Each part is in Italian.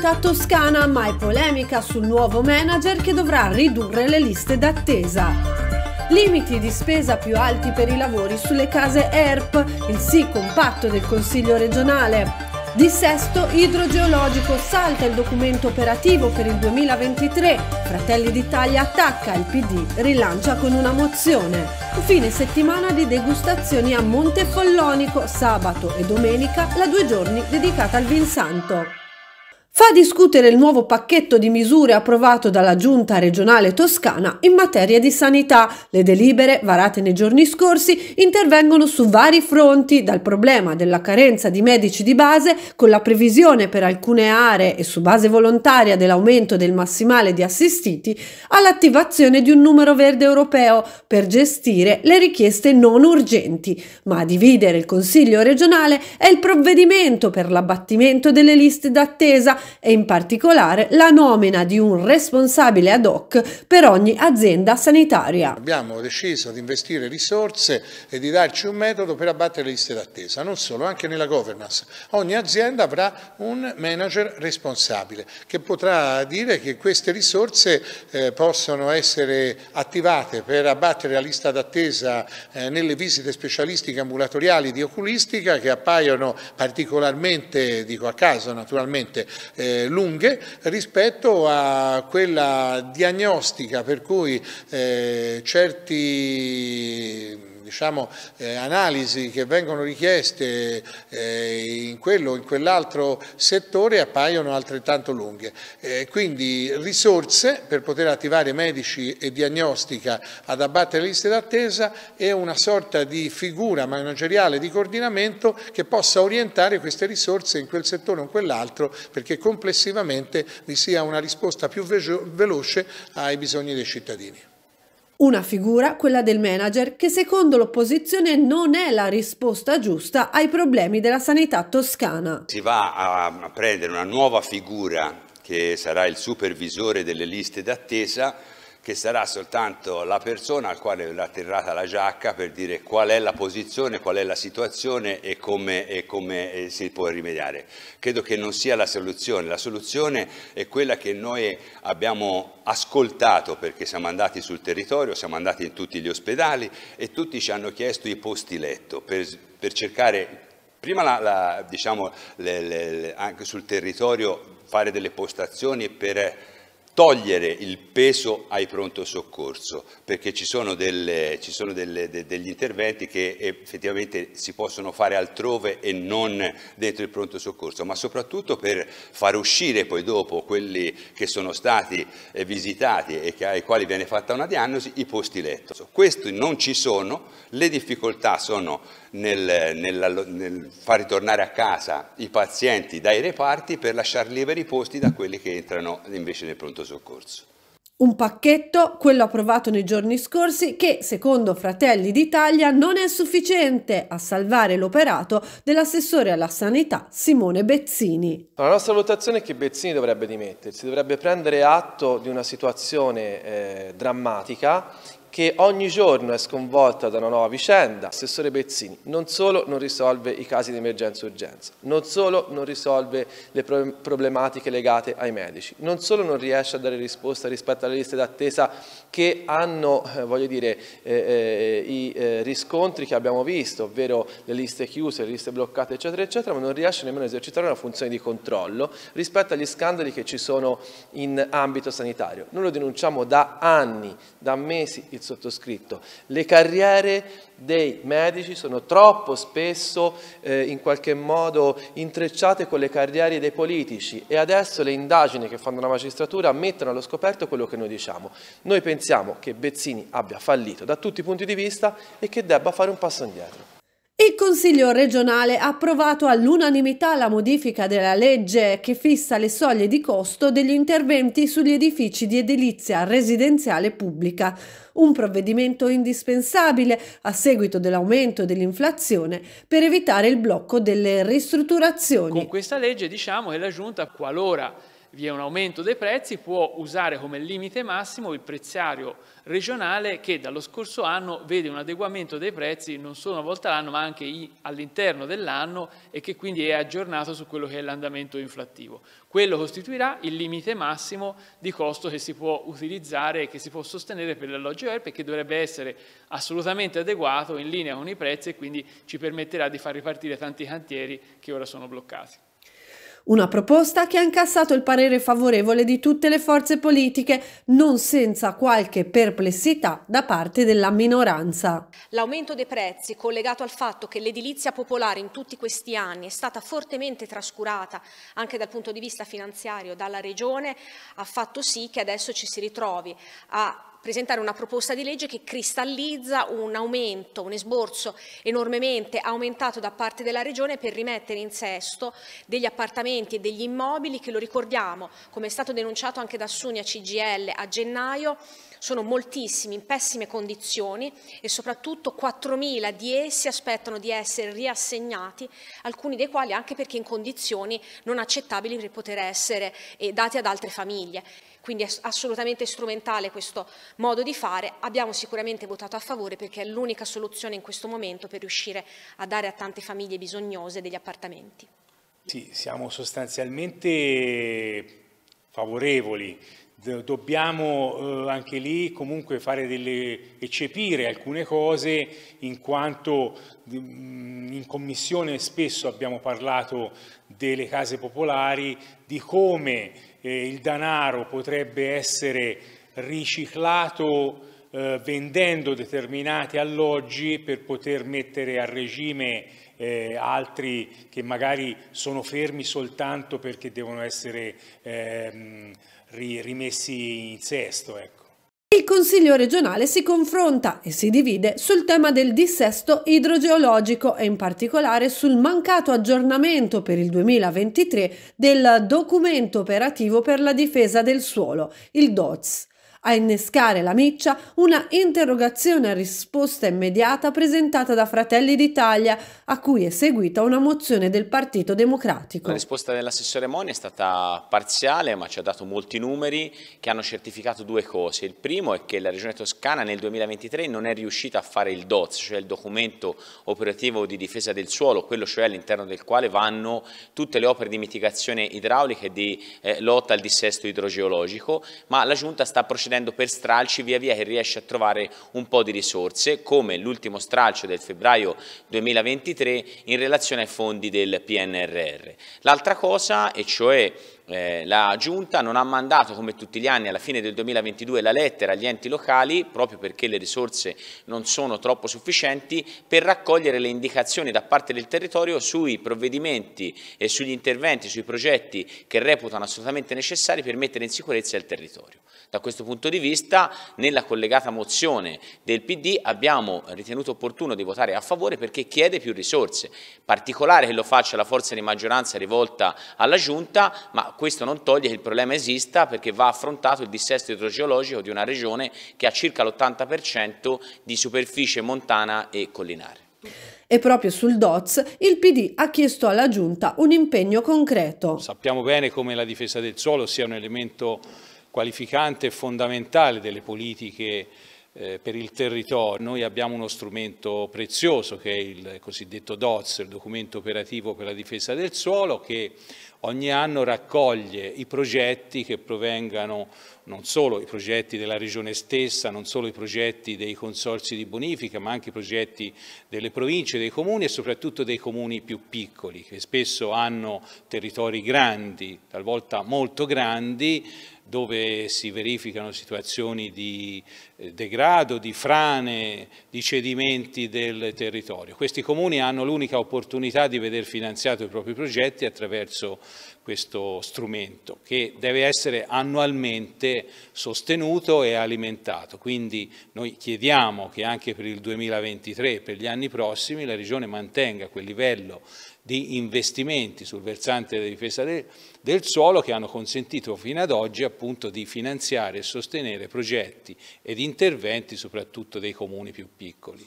sanità toscana, ma è polemica sul nuovo manager che dovrà ridurre le liste d'attesa. Limiti di spesa più alti per i lavori sulle case ERP, il sì compatto del Consiglio regionale. Dissesto idrogeologico salta il documento operativo per il 2023. Fratelli d'Italia attacca, il PD rilancia con una mozione. Fine settimana di degustazioni a Montefollonico, sabato e domenica, la due giorni dedicata al Vinsanto fa discutere il nuovo pacchetto di misure approvato dalla Giunta regionale toscana in materia di sanità. Le delibere, varate nei giorni scorsi, intervengono su vari fronti, dal problema della carenza di medici di base, con la previsione per alcune aree e su base volontaria dell'aumento del massimale di assistiti, all'attivazione di un numero verde europeo per gestire le richieste non urgenti. Ma a dividere il Consiglio regionale è il provvedimento per l'abbattimento delle liste d'attesa e in particolare la nomina di un responsabile ad hoc per ogni azienda sanitaria. Abbiamo deciso di investire risorse e di darci un metodo per abbattere le liste d'attesa, non solo, anche nella governance. Ogni azienda avrà un manager responsabile che potrà dire che queste risorse eh, possono essere attivate per abbattere la lista d'attesa eh, nelle visite specialistiche ambulatoriali di oculistica che appaiono particolarmente, dico a caso naturalmente, eh, lunghe rispetto a quella diagnostica per cui eh, certi diciamo, eh, analisi che vengono richieste eh, in quello o in quell'altro settore appaiono altrettanto lunghe. Eh, quindi risorse per poter attivare medici e diagnostica ad abbattere le liste d'attesa e una sorta di figura manageriale di coordinamento che possa orientare queste risorse in quel settore o in quell'altro perché complessivamente vi sia una risposta più veloce ai bisogni dei cittadini. Una figura, quella del manager, che secondo l'opposizione non è la risposta giusta ai problemi della sanità toscana. Si va a prendere una nuova figura che sarà il supervisore delle liste d'attesa che sarà soltanto la persona al quale verrà atterrata la giacca per dire qual è la posizione, qual è la situazione e come, e come eh, si può rimediare. Credo che non sia la soluzione, la soluzione è quella che noi abbiamo ascoltato perché siamo andati sul territorio, siamo andati in tutti gli ospedali e tutti ci hanno chiesto i posti letto per, per cercare prima la, la, diciamo, le, le, anche sul territorio fare delle postazioni per togliere il peso ai pronto soccorso, perché ci sono, delle, ci sono delle, de, degli interventi che effettivamente si possono fare altrove e non dentro il pronto soccorso, ma soprattutto per far uscire poi dopo quelli che sono stati eh, visitati e ai quali viene fatta una diagnosi, i posti letto. Questi non ci sono, le difficoltà sono nel, nel, nel, far ritornare a casa i pazienti dai reparti per lasciar liberi i posti da quelli che entrano invece nel pronto soccorso. Un pacchetto, quello approvato nei giorni scorsi, che secondo Fratelli d'Italia non è sufficiente a salvare l'operato dell'assessore alla sanità Simone Bezzini. La nostra valutazione è che Bezzini dovrebbe dimettersi, dovrebbe prendere atto di una situazione eh, drammatica che ogni giorno è sconvolta da una nuova vicenda. Assessore Bezzini non solo non risolve i casi di emergenza-urgenza, e non solo non risolve le problematiche legate ai medici, non solo non riesce a dare risposta rispetto alle liste d'attesa che hanno eh, voglio dire, eh, eh, i eh, riscontri che abbiamo visto, ovvero le liste chiuse, le liste bloccate, eccetera, eccetera, ma non riesce nemmeno a esercitare una funzione di controllo rispetto agli scandali che ci sono in ambito sanitario. Noi lo denunciamo da anni, da mesi, il sottoscritto. Le carriere dei medici sono troppo spesso eh, in qualche modo intrecciate con le carriere dei politici e adesso le indagini che fanno la magistratura mettono allo scoperto quello che noi diciamo. Noi pensiamo che Bezzini abbia fallito da tutti i punti di vista e che debba fare un passo indietro. Il Consiglio regionale ha approvato all'unanimità la modifica della legge che fissa le soglie di costo degli interventi sugli edifici di edilizia residenziale pubblica, un provvedimento indispensabile a seguito dell'aumento dell'inflazione per evitare il blocco delle ristrutturazioni. Con questa legge diciamo che la Giunta, qualora vi è un aumento dei prezzi, può usare come limite massimo il preziario regionale che dallo scorso anno vede un adeguamento dei prezzi non solo una volta all'anno ma anche all'interno dell'anno e che quindi è aggiornato su quello che è l'andamento inflattivo. Quello costituirà il limite massimo di costo che si può utilizzare e che si può sostenere per l'alloggio ERP e che dovrebbe essere assolutamente adeguato in linea con i prezzi e quindi ci permetterà di far ripartire tanti cantieri che ora sono bloccati. Una proposta che ha incassato il parere favorevole di tutte le forze politiche, non senza qualche perplessità da parte della minoranza. L'aumento dei prezzi, collegato al fatto che l'edilizia popolare in tutti questi anni è stata fortemente trascurata anche dal punto di vista finanziario dalla Regione, ha fatto sì che adesso ci si ritrovi a presentare una proposta di legge che cristallizza un aumento, un esborso enormemente aumentato da parte della Regione per rimettere in sesto degli appartamenti e degli immobili che lo ricordiamo, come è stato denunciato anche da Sunia CGL a gennaio, sono moltissimi, in pessime condizioni e soprattutto 4.000 di essi aspettano di essere riassegnati, alcuni dei quali anche perché in condizioni non accettabili per poter essere eh, dati ad altre famiglie quindi è assolutamente strumentale questo modo di fare, abbiamo sicuramente votato a favore perché è l'unica soluzione in questo momento per riuscire a dare a tante famiglie bisognose degli appartamenti. Sì, siamo sostanzialmente favorevoli eh, dobbiamo eh, anche lì comunque fare delle, eccepire alcune cose in quanto mm, in commissione spesso abbiamo parlato delle case popolari, di come eh, il denaro potrebbe essere riciclato eh, vendendo determinati alloggi per poter mettere a regime eh, altri che magari sono fermi soltanto perché devono essere ehm, rimessi in sesto. Ecco. Il Consiglio regionale si confronta e si divide sul tema del dissesto idrogeologico e in particolare sul mancato aggiornamento per il 2023 del documento operativo per la difesa del suolo, il DOTS. A innescare la miccia una interrogazione a risposta immediata presentata da Fratelli d'Italia, a cui è seguita una mozione del Partito Democratico. La risposta dell'assessore Moni è stata parziale, ma ci ha dato molti numeri che hanno certificato due cose. Il primo è che la Regione Toscana nel 2023 non è riuscita a fare il DOZ, cioè il documento operativo di difesa del suolo, quello cioè all'interno del quale vanno tutte le opere di mitigazione idraulica e di eh, lotta al dissesto idrogeologico, ma la Giunta sta procedendo cedendo per stralci via via che riesce a trovare un po' di risorse, come l'ultimo stralcio del febbraio 2023 in relazione ai fondi del PNRR. L'altra cosa, e cioè eh, la Giunta non ha mandato come tutti gli anni alla fine del 2022 la lettera agli enti locali proprio perché le risorse non sono troppo sufficienti per raccogliere le indicazioni da parte del territorio sui provvedimenti e sugli interventi, sui progetti che reputano assolutamente necessari per mettere in sicurezza il territorio. Da questo punto di vista nella collegata mozione del PD abbiamo ritenuto opportuno di votare a favore perché chiede più risorse, particolare che lo faccia la forza di maggioranza rivolta alla Giunta ma questo non toglie che il problema esista perché va affrontato il dissesto idrogeologico di una regione che ha circa l'80% di superficie montana e collinare. E proprio sul DOTS il PD ha chiesto alla Giunta un impegno concreto. Sappiamo bene come la difesa del suolo sia un elemento qualificante e fondamentale delle politiche eh, per il territorio. Noi abbiamo uno strumento prezioso che è il cosiddetto DOTS, il documento operativo per la difesa del suolo, che ogni anno raccoglie i progetti che provengano non solo i progetti della regione stessa, non solo i progetti dei consorsi di bonifica, ma anche i progetti delle province, dei comuni e soprattutto dei comuni più piccoli, che spesso hanno territori grandi, talvolta molto grandi, dove si verificano situazioni di eh, degrado, di frane, di cedimenti del territorio. Questi comuni hanno l'unica opportunità di vedere finanziato i propri progetti attraverso questo strumento che deve essere annualmente sostenuto e alimentato. Quindi noi chiediamo che anche per il 2023 e per gli anni prossimi la Regione mantenga quel livello di investimenti sul versante della difesa del, del suolo che hanno consentito fino ad oggi appunto di finanziare e sostenere progetti ed interventi soprattutto dei comuni più piccoli.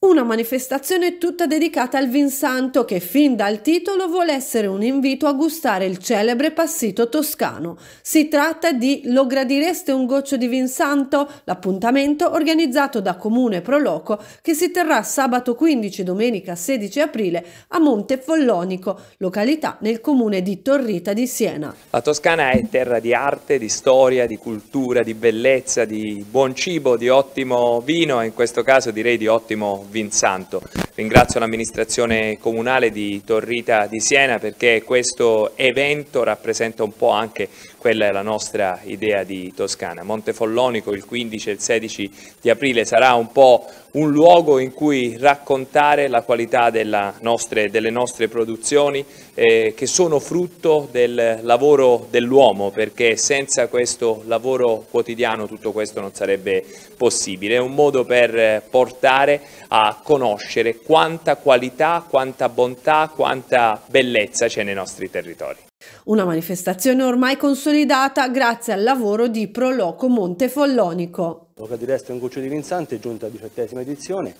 Una manifestazione tutta dedicata al Vinsanto che fin dal titolo vuole essere un invito a gustare il celebre passito toscano. Si tratta di Lo gradireste un goccio di Vinsanto? L'appuntamento organizzato da Comune Proloco che si terrà sabato 15 domenica 16 aprile a Monte Follonico, località nel comune di Torrita di Siena. La Toscana è terra di arte, di storia, di cultura, di bellezza, di buon cibo, di ottimo vino e in questo caso direi di ottimo Vinsanto. Ringrazio l'amministrazione comunale di Torrita di Siena perché questo evento rappresenta un po' anche quella è la nostra idea di Toscana. Monte Follonico il 15 e il 16 di aprile sarà un po' un luogo in cui raccontare la qualità nostre, delle nostre produzioni eh, che sono frutto del lavoro dell'uomo perché senza questo lavoro quotidiano tutto questo non sarebbe possibile. È un modo per portare a conoscere quanta qualità, quanta bontà, quanta bellezza c'è nei nostri territori. Una manifestazione ormai consolidata grazie al lavoro di Proloco Montefollonico. L'Oca di Resto è un goccio di Vinzante, giunta alla diciottesima edizione,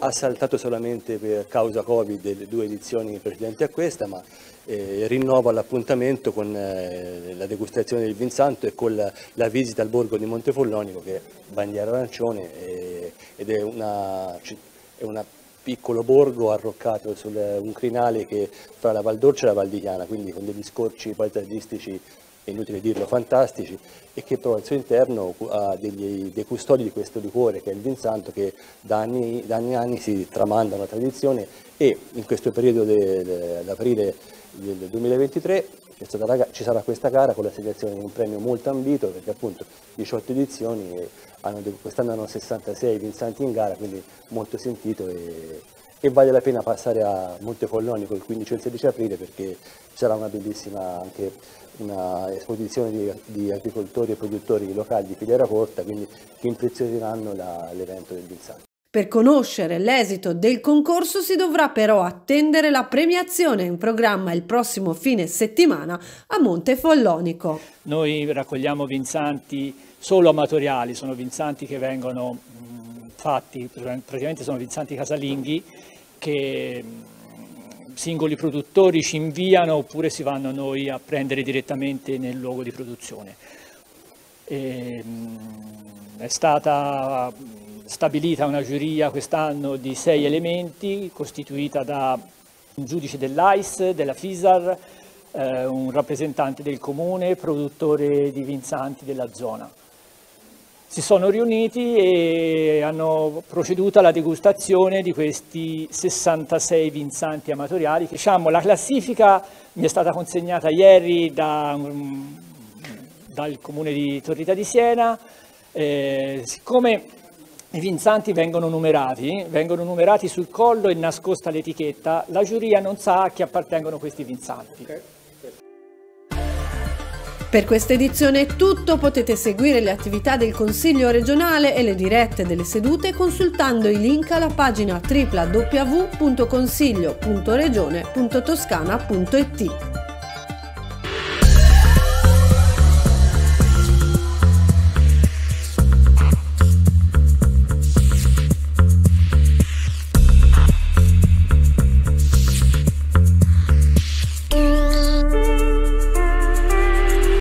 ha saltato solamente per causa Covid le due edizioni precedenti a questa, ma eh, rinnova l'appuntamento con eh, la degustazione del Vinzante e con la, la, visita al borgo di Montefollonico che è bandiera arancione eh, ed è una, è una piccolo borgo arroccato su eh, un crinale che fra la Val d'Orcia e la Val di Chiana, quindi con degli scorci paesaggistici inutile dirlo, fantastici, e che trova al suo interno ha degli, dei custodi di questo liquore, che è il vinsanto, che da anni, e anni, anni si tramanda una tradizione e in questo periodo dell'aprile del 2023 ci sarà questa gara con l'assegnazione di un premio molto ambito perché appunto 18 edizioni eh, e quest'anno hanno 66 vinsanti in gara, quindi molto sentito e, e vale la pena passare a Montefollonico il 15 e il 16 aprile perché sarà una bellissima anche una esposizione di, di, agricoltori e produttori locali di filiera corta, quindi che impreziosiranno l'evento del Vinsanti. Per conoscere l'esito del concorso si dovrà però attendere la premiazione in programma il prossimo fine settimana a Monte Follonico. Noi raccogliamo vinzanti solo amatoriali, sono vinzanti che vengono mm, fatti, praticamente sono vinzanti casalinghi che mm, singoli produttori ci inviano oppure si vanno noi a prendere direttamente nel luogo di produzione. E, mm, è stata stabilita una giuria quest'anno di sei elementi, costituita da un giudice dell'AIS, della FISAR, eh, un rappresentante del comune, produttore di vinsanti della zona. Si sono riuniti e hanno proceduto alla degustazione di questi 66 vinsanti amatoriali. Diciamo, la classifica mi è stata consegnata ieri da, dal comune di Torrita di Siena. Eh, siccome i vinsanti vengono numerati, vengono numerati sul collo e nascosta l'etichetta, la giuria non sa a chi appartengono questi vinsanti. Okay. Per questa edizione è tutto, potete seguire le attività del Consiglio regionale e le dirette delle sedute consultando i link alla pagina www.consiglio.regione.toscana.it.